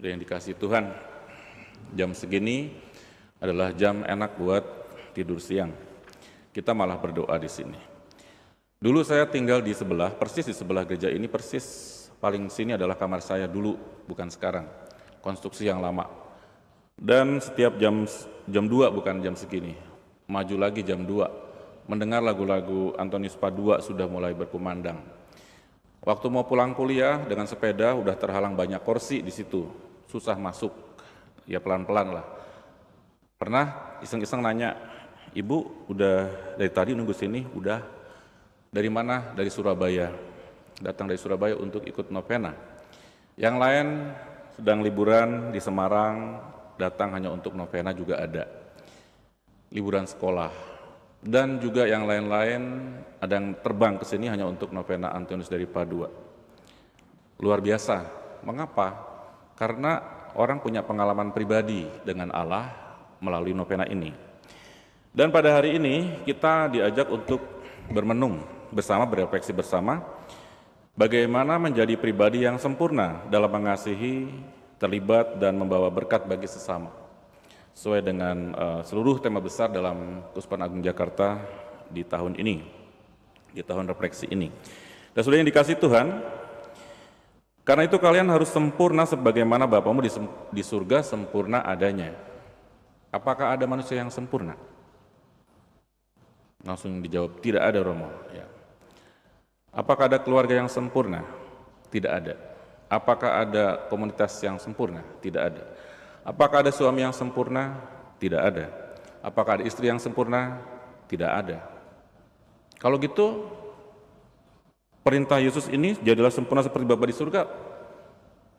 Sudah yang dikasih Tuhan, jam segini adalah jam enak buat tidur siang. Kita malah berdoa di sini. Dulu saya tinggal di sebelah, persis di sebelah gereja ini, persis paling sini adalah kamar saya dulu, bukan sekarang. Konstruksi yang lama. Dan setiap jam jam 2 bukan jam segini, maju lagi jam 2, mendengar lagu-lagu Antonius Padua sudah mulai berkumandang. Waktu mau pulang kuliah dengan sepeda udah terhalang banyak kursi di situ susah masuk. Ya pelan-pelan lah. Pernah iseng-iseng nanya, "Ibu, udah dari tadi nunggu sini, udah dari mana?" Dari Surabaya. Datang dari Surabaya untuk ikut novena. Yang lain sedang liburan di Semarang, datang hanya untuk novena juga ada. Liburan sekolah, dan juga yang lain-lain ada yang terbang ke sini hanya untuk novena Antonius dari Padua. Luar biasa. Mengapa? Karena orang punya pengalaman pribadi dengan Allah melalui novena ini. Dan pada hari ini kita diajak untuk bermenung bersama, berefleksi bersama, bagaimana menjadi pribadi yang sempurna dalam mengasihi, terlibat, dan membawa berkat bagi sesama. Sesuai dengan uh, seluruh tema besar dalam Kuspan Agung Jakarta di tahun ini, di tahun refleksi ini. Dan sudah yang dikasih Tuhan, karena itu kalian harus sempurna sebagaimana Bapamu di, surga sempurna adanya. Apakah ada manusia yang sempurna? Langsung dijawab, tidak ada Romo. Ya. Apakah ada keluarga yang sempurna? Tidak ada. Apakah ada komunitas yang sempurna? Tidak ada. Apakah ada suami yang sempurna? Tidak ada. Apakah ada istri yang sempurna? Tidak ada. Kalau gitu, perintah Yesus ini jadilah sempurna seperti Bapa di surga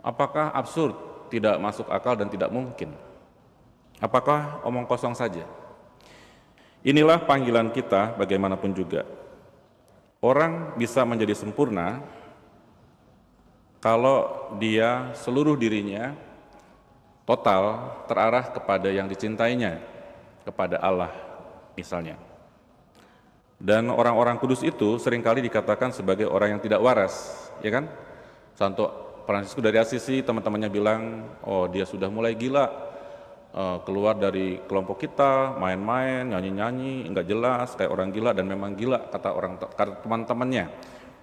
apakah absurd tidak masuk akal dan tidak mungkin apakah omong kosong saja inilah panggilan kita bagaimanapun juga orang bisa menjadi sempurna kalau dia seluruh dirinya total terarah kepada yang dicintainya kepada Allah misalnya dan orang-orang kudus itu seringkali dikatakan sebagai orang yang tidak waras, ya kan? Santo Francisco dari Asisi, teman-temannya bilang, oh dia sudah mulai gila, eh, keluar dari kelompok kita, main-main, nyanyi-nyanyi, nggak jelas, kayak orang gila dan memang gila, kata orang kata teman-temannya.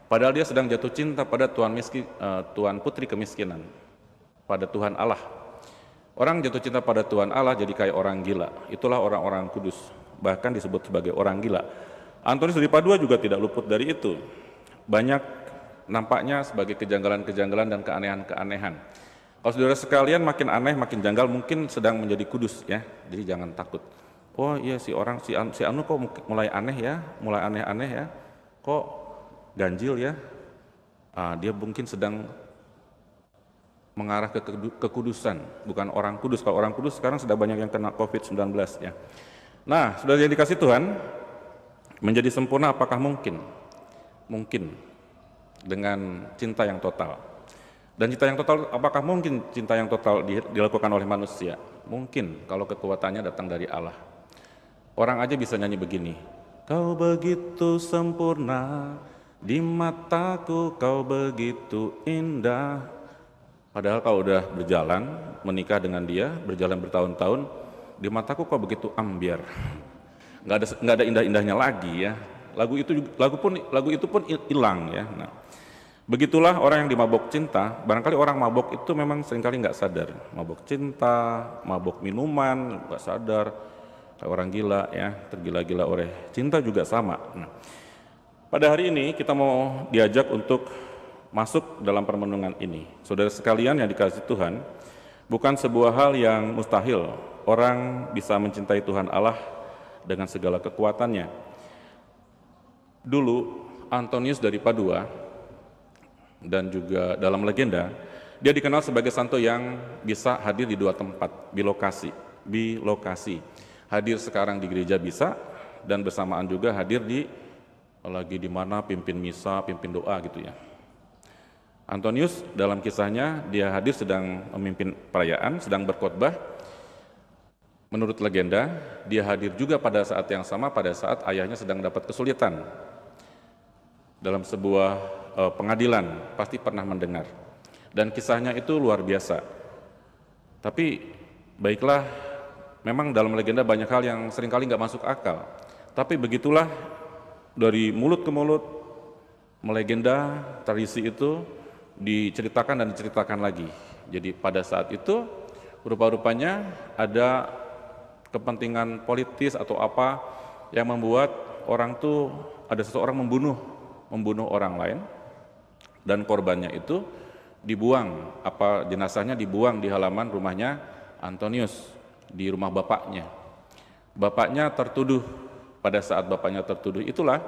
Padahal dia sedang jatuh cinta pada Tuhan, miskin, eh, Tuhan Putri Kemiskinan, pada Tuhan Allah. Orang jatuh cinta pada Tuhan Allah jadi kayak orang gila, itulah orang-orang kudus, bahkan disebut sebagai orang gila. Antonius dari Padua juga tidak luput dari itu. Banyak nampaknya sebagai kejanggalan-kejanggalan dan keanehan-keanehan. Kalau saudara sekalian makin aneh, makin janggal, mungkin sedang menjadi kudus ya. Jadi jangan takut. Oh iya si orang, si, Anu, si Anu kok mulai aneh ya, mulai aneh-aneh ya. Kok ganjil ya. Ah, dia mungkin sedang mengarah ke kekudusan, bukan orang kudus. Kalau orang kudus sekarang sudah banyak yang kena COVID-19 ya. Nah, sudah yang dikasih Tuhan, Menjadi sempurna apakah mungkin? Mungkin dengan cinta yang total. Dan cinta yang total, apakah mungkin cinta yang total dilakukan oleh manusia? Mungkin kalau kekuatannya datang dari Allah. Orang aja bisa nyanyi begini, Kau begitu sempurna, di mataku kau begitu indah. Padahal kau udah berjalan, menikah dengan dia, berjalan bertahun-tahun, di mataku kau begitu ambiar nggak ada nggak ada indah-indahnya lagi ya lagu itu lagu pun lagu itu pun hilang ya nah, Begitulah orang yang dimabok cinta, barangkali orang mabok itu memang seringkali nggak sadar. Mabok cinta, mabok minuman, nggak sadar. Kayak orang gila ya, tergila-gila oleh cinta juga sama. Nah, pada hari ini kita mau diajak untuk masuk dalam permenungan ini. Saudara sekalian yang dikasih Tuhan, bukan sebuah hal yang mustahil. Orang bisa mencintai Tuhan Allah dengan segala kekuatannya. Dulu Antonius dari Padua dan juga dalam legenda dia dikenal sebagai santo yang bisa hadir di dua tempat, di lokasi, di lokasi. Hadir sekarang di gereja bisa dan bersamaan juga hadir di lagi di mana pimpin misa, pimpin doa gitu ya. Antonius dalam kisahnya dia hadir sedang memimpin perayaan, sedang berkhotbah, Menurut legenda, dia hadir juga pada saat yang sama pada saat ayahnya sedang dapat kesulitan dalam sebuah eh, pengadilan, pasti pernah mendengar. Dan kisahnya itu luar biasa. Tapi baiklah, memang dalam legenda banyak hal yang seringkali nggak masuk akal. Tapi begitulah dari mulut ke mulut, melegenda tradisi itu diceritakan dan diceritakan lagi. Jadi pada saat itu rupa-rupanya ada kepentingan politis atau apa yang membuat orang itu ada seseorang membunuh membunuh orang lain dan korbannya itu dibuang apa jenazahnya dibuang di halaman rumahnya Antonius di rumah bapaknya bapaknya tertuduh pada saat bapaknya tertuduh itulah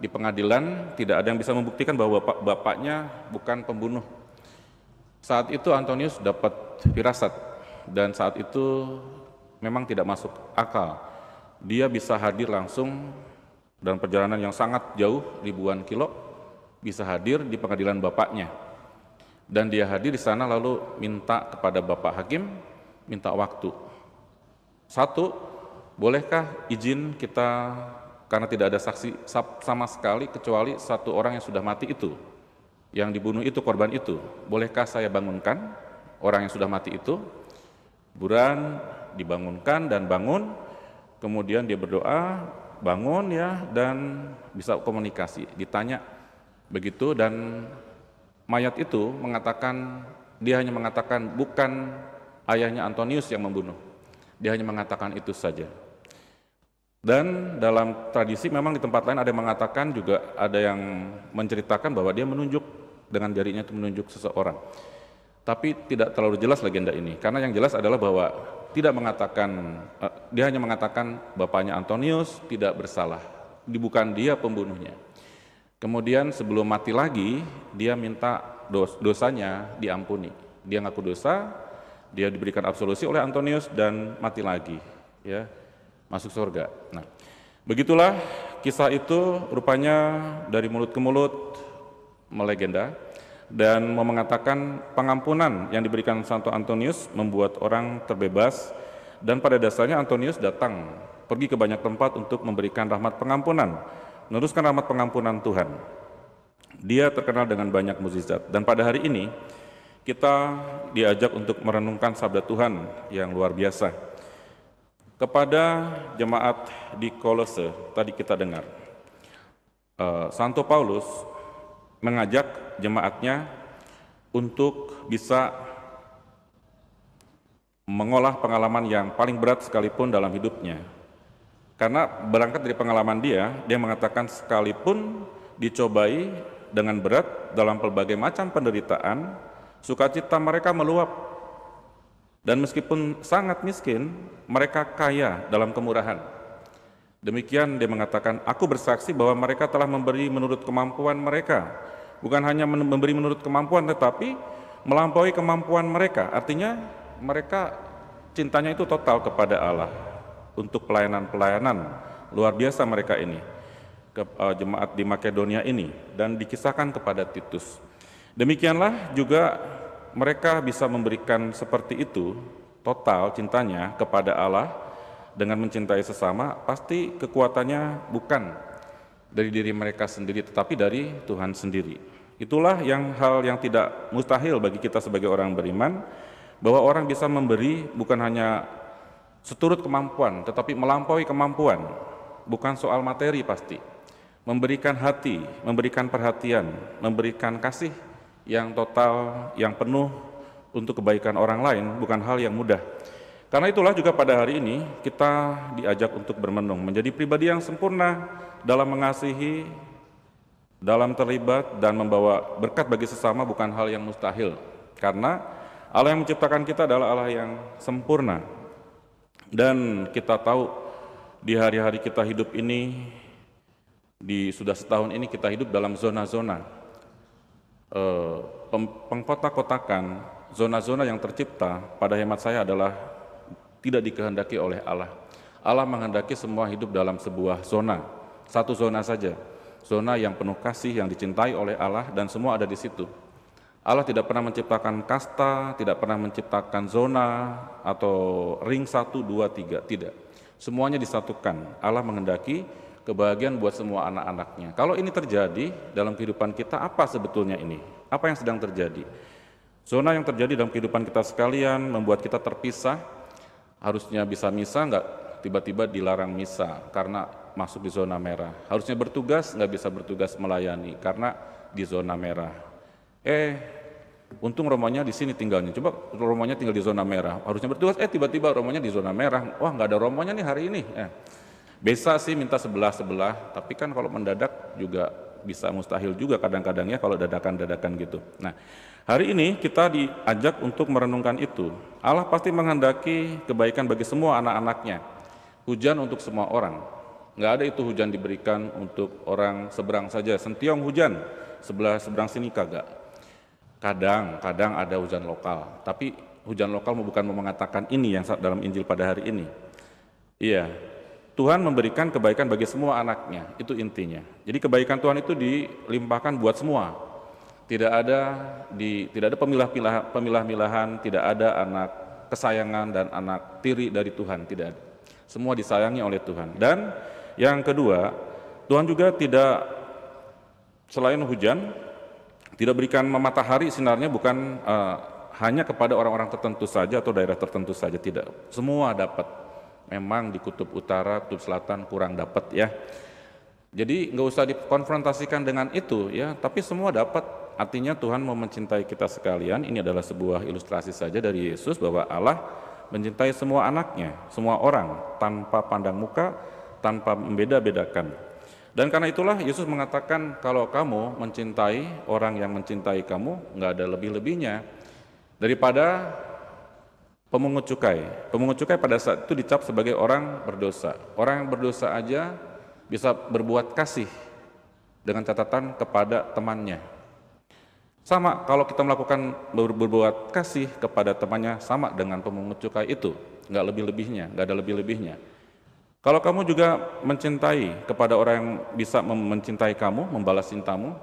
di pengadilan tidak ada yang bisa membuktikan bahwa bapak, bapaknya bukan pembunuh saat itu Antonius dapat firasat dan saat itu memang tidak masuk akal. Dia bisa hadir langsung dan perjalanan yang sangat jauh ribuan kilo bisa hadir di pengadilan bapaknya. Dan dia hadir di sana lalu minta kepada bapak hakim minta waktu. Satu, bolehkah izin kita karena tidak ada saksi sama sekali kecuali satu orang yang sudah mati itu, yang dibunuh itu korban itu, bolehkah saya bangunkan orang yang sudah mati itu? Buran dibangunkan dan bangun, kemudian dia berdoa, bangun ya, dan bisa komunikasi, ditanya begitu, dan mayat itu mengatakan, dia hanya mengatakan bukan ayahnya Antonius yang membunuh, dia hanya mengatakan itu saja. Dan dalam tradisi memang di tempat lain ada yang mengatakan juga ada yang menceritakan bahwa dia menunjuk dengan jarinya itu menunjuk seseorang tapi tidak terlalu jelas legenda ini karena yang jelas adalah bahwa tidak mengatakan uh, dia hanya mengatakan bapaknya Antonius tidak bersalah bukan dia pembunuhnya kemudian sebelum mati lagi dia minta dos dosanya diampuni dia ngaku dosa dia diberikan absolusi oleh Antonius dan mati lagi ya masuk surga nah begitulah kisah itu rupanya dari mulut ke mulut melegenda dan mau mengatakan pengampunan yang diberikan Santo Antonius membuat orang terbebas dan pada dasarnya Antonius datang pergi ke banyak tempat untuk memberikan rahmat pengampunan, meneruskan rahmat pengampunan Tuhan. Dia terkenal dengan banyak mukjizat dan pada hari ini kita diajak untuk merenungkan sabda Tuhan yang luar biasa. Kepada jemaat di Kolose tadi kita dengar eh, Santo Paulus mengajak jemaatnya untuk bisa mengolah pengalaman yang paling berat sekalipun dalam hidupnya. Karena berangkat dari pengalaman dia, dia mengatakan sekalipun dicobai dengan berat dalam berbagai macam penderitaan, sukacita mereka meluap. Dan meskipun sangat miskin, mereka kaya dalam kemurahan. Demikian dia mengatakan, aku bersaksi bahwa mereka telah memberi menurut kemampuan mereka. Bukan hanya memberi menurut kemampuan, tetapi melampaui kemampuan mereka. Artinya mereka cintanya itu total kepada Allah untuk pelayanan-pelayanan. Luar biasa mereka ini, ke, uh, jemaat di Makedonia ini, dan dikisahkan kepada Titus. Demikianlah juga mereka bisa memberikan seperti itu total cintanya kepada Allah, dengan mencintai sesama pasti kekuatannya bukan dari diri mereka sendiri tetapi dari Tuhan sendiri. Itulah yang hal yang tidak mustahil bagi kita sebagai orang beriman bahwa orang bisa memberi bukan hanya seturut kemampuan tetapi melampaui kemampuan. Bukan soal materi pasti. Memberikan hati, memberikan perhatian, memberikan kasih yang total, yang penuh untuk kebaikan orang lain bukan hal yang mudah. Karena itulah juga pada hari ini kita diajak untuk bermenung, menjadi pribadi yang sempurna dalam mengasihi, dalam terlibat dan membawa berkat bagi sesama bukan hal yang mustahil. Karena Allah yang menciptakan kita adalah Allah yang sempurna. Dan kita tahu di hari-hari kita hidup ini, di sudah setahun ini kita hidup dalam zona-zona, eh, pengkotak-kotakan, zona-zona yang tercipta pada hemat saya adalah tidak dikehendaki oleh Allah. Allah menghendaki semua hidup dalam sebuah zona, satu zona saja. Zona yang penuh kasih, yang dicintai oleh Allah dan semua ada di situ. Allah tidak pernah menciptakan kasta, tidak pernah menciptakan zona atau ring satu dua tiga tidak. Semuanya disatukan. Allah menghendaki kebahagiaan buat semua anak-anaknya. Kalau ini terjadi dalam kehidupan kita, apa sebetulnya ini? Apa yang sedang terjadi? Zona yang terjadi dalam kehidupan kita sekalian membuat kita terpisah, harusnya bisa misa nggak tiba-tiba dilarang misa karena masuk di zona merah. Harusnya bertugas nggak bisa bertugas melayani karena di zona merah. Eh, untung romonya di sini tinggalnya. Coba romonya tinggal di zona merah. Harusnya bertugas, eh tiba-tiba romonya di zona merah. Wah nggak ada romonya nih hari ini. Eh, Besa sih minta sebelah-sebelah, tapi kan kalau mendadak juga bisa mustahil juga kadang-kadang ya kalau dadakan-dadakan gitu. Nah, hari ini kita diajak untuk merenungkan itu. Allah pasti menghendaki kebaikan bagi semua anak-anaknya. Hujan untuk semua orang. Nggak ada itu hujan diberikan untuk orang seberang saja. Sentiong hujan, sebelah seberang sini kagak. Kadang, kadang ada hujan lokal. Tapi hujan lokal bukan mau mengatakan ini yang dalam Injil pada hari ini. Iya, Tuhan memberikan kebaikan bagi semua anaknya, itu intinya. Jadi kebaikan Tuhan itu dilimpahkan buat semua. Tidak ada di tidak ada pemilah-milahan, pemilah-milahan, tidak ada anak kesayangan dan anak tiri dari Tuhan, tidak ada. Semua disayangi oleh Tuhan. Dan yang kedua, Tuhan juga tidak selain hujan tidak berikan matahari sinarnya bukan uh, hanya kepada orang-orang tertentu saja atau daerah tertentu saja, tidak. Semua dapat memang di kutub utara, kutub selatan kurang dapat ya. Jadi nggak usah dikonfrontasikan dengan itu ya, tapi semua dapat. Artinya Tuhan mau mencintai kita sekalian. Ini adalah sebuah ilustrasi saja dari Yesus bahwa Allah mencintai semua anaknya, semua orang tanpa pandang muka, tanpa membeda-bedakan. Dan karena itulah Yesus mengatakan kalau kamu mencintai orang yang mencintai kamu, nggak ada lebih-lebihnya daripada pemungut cukai. Pemungut cukai pada saat itu dicap sebagai orang berdosa. Orang yang berdosa aja bisa berbuat kasih dengan catatan kepada temannya. Sama kalau kita melakukan berbuat kasih kepada temannya sama dengan pemungut cukai itu, nggak lebih-lebihnya, nggak ada lebih-lebihnya. Kalau kamu juga mencintai kepada orang yang bisa mencintai kamu, membalas cintamu,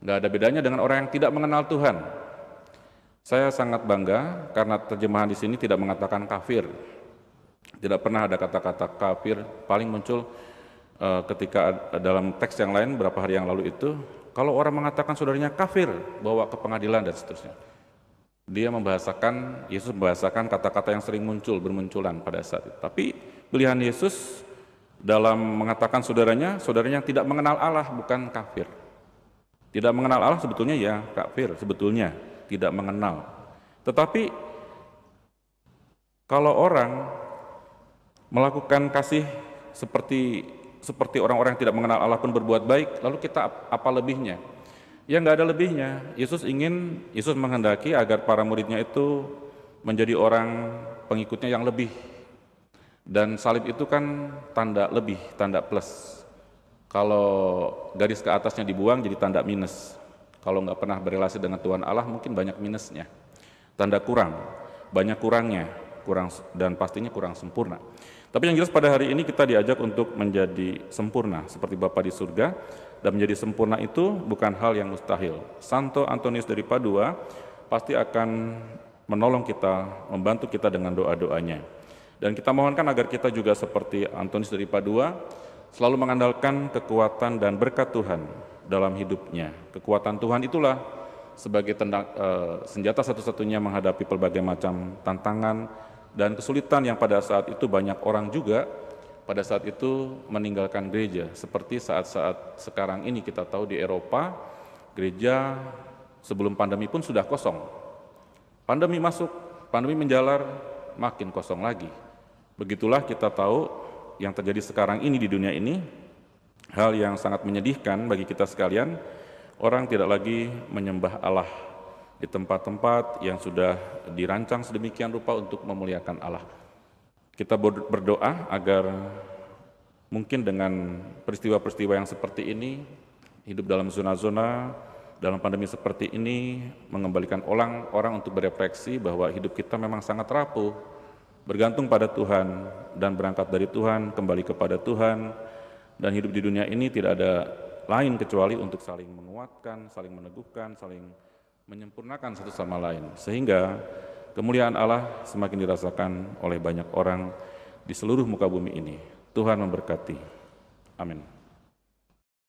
nggak ada bedanya dengan orang yang tidak mengenal Tuhan, saya sangat bangga karena terjemahan di sini tidak mengatakan kafir. Tidak pernah ada kata-kata kafir, paling muncul uh, ketika dalam teks yang lain berapa hari yang lalu itu, kalau orang mengatakan saudaranya kafir, bawa ke pengadilan dan seterusnya. Dia membahasakan, Yesus membahasakan kata-kata yang sering muncul, bermunculan pada saat itu. Tapi pilihan Yesus dalam mengatakan saudaranya, saudaranya yang tidak mengenal Allah bukan kafir. Tidak mengenal Allah sebetulnya ya kafir sebetulnya, tidak mengenal. Tetapi kalau orang melakukan kasih seperti seperti orang-orang yang tidak mengenal Allah pun berbuat baik, lalu kita apa lebihnya? Ya nggak ada lebihnya. Yesus ingin, Yesus menghendaki agar para muridnya itu menjadi orang pengikutnya yang lebih. Dan salib itu kan tanda lebih, tanda plus. Kalau garis ke atasnya dibuang jadi tanda minus. Kalau nggak pernah berrelasi dengan Tuhan Allah mungkin banyak minusnya. Tanda kurang, banyak kurangnya, kurang dan pastinya kurang sempurna. Tapi yang jelas pada hari ini kita diajak untuk menjadi sempurna seperti Bapa di surga dan menjadi sempurna itu bukan hal yang mustahil. Santo Antonius dari Padua pasti akan menolong kita, membantu kita dengan doa-doanya. Dan kita mohonkan agar kita juga seperti Antonius dari Padua selalu mengandalkan kekuatan dan berkat Tuhan dalam hidupnya. Kekuatan Tuhan itulah sebagai tendang, e, eh, senjata satu-satunya menghadapi berbagai macam tantangan dan kesulitan yang pada saat itu banyak orang juga pada saat itu meninggalkan gereja seperti saat-saat sekarang ini kita tahu di Eropa gereja sebelum pandemi pun sudah kosong. Pandemi masuk, pandemi menjalar, makin kosong lagi. Begitulah kita tahu yang terjadi sekarang ini di dunia ini Hal yang sangat menyedihkan bagi kita sekalian, orang tidak lagi menyembah Allah di tempat-tempat yang sudah dirancang sedemikian rupa untuk memuliakan Allah. Kita berdoa agar mungkin dengan peristiwa-peristiwa yang seperti ini, hidup dalam zona-zona, dalam pandemi seperti ini mengembalikan orang orang untuk berefleksi bahwa hidup kita memang sangat rapuh, bergantung pada Tuhan dan berangkat dari Tuhan, kembali kepada Tuhan, dan hidup di dunia ini tidak ada lain kecuali untuk saling menguatkan, saling meneguhkan, saling menyempurnakan satu sama lain. Sehingga kemuliaan Allah semakin dirasakan oleh banyak orang di seluruh muka bumi ini. Tuhan memberkati. Amin.